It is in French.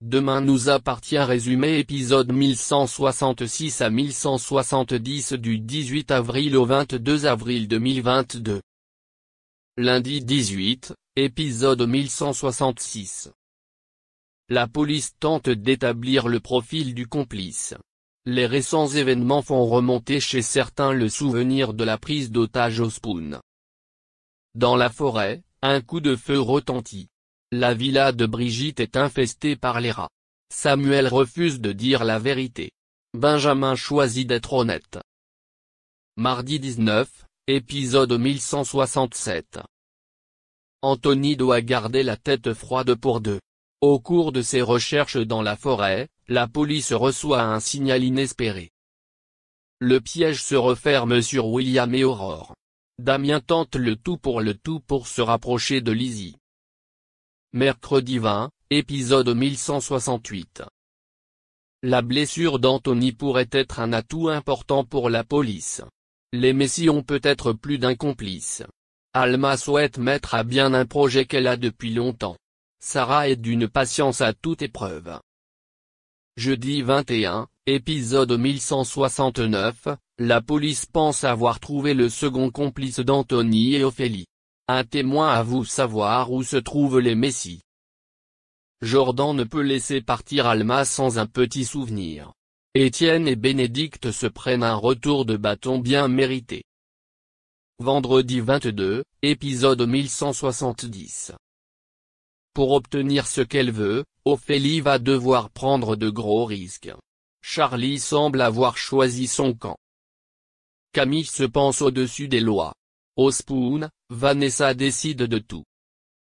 Demain nous appartient résumé épisode 1166 à 1170 du 18 avril au 22 avril 2022. Lundi 18, épisode 1166. La police tente d'établir le profil du complice. Les récents événements font remonter chez certains le souvenir de la prise d'otage au Spoon. Dans la forêt, un coup de feu retentit. La villa de Brigitte est infestée par les rats. Samuel refuse de dire la vérité. Benjamin choisit d'être honnête. Mardi 19, épisode 1167. Anthony doit garder la tête froide pour deux. Au cours de ses recherches dans la forêt, la police reçoit un signal inespéré. Le piège se referme sur William et Aurore. Damien tente le tout pour le tout pour se rapprocher de Lizzie. Mercredi 20, épisode 1168. La blessure d'Anthony pourrait être un atout important pour la police. Les Messi ont peut-être plus d'un complice. Alma souhaite mettre à bien un projet qu'elle a depuis longtemps. Sarah est d'une patience à toute épreuve. Jeudi 21, épisode 1169, la police pense avoir trouvé le second complice d'Anthony et Ophélie. Un témoin à vous savoir où se trouvent les Messies. Jordan ne peut laisser partir Alma sans un petit souvenir. Étienne et Bénédicte se prennent un retour de bâton bien mérité. Vendredi 22, épisode 1170. Pour obtenir ce qu'elle veut, Ophélie va devoir prendre de gros risques. Charlie semble avoir choisi son camp. Camille se pense au-dessus des lois. Spoon. Vanessa décide de tout.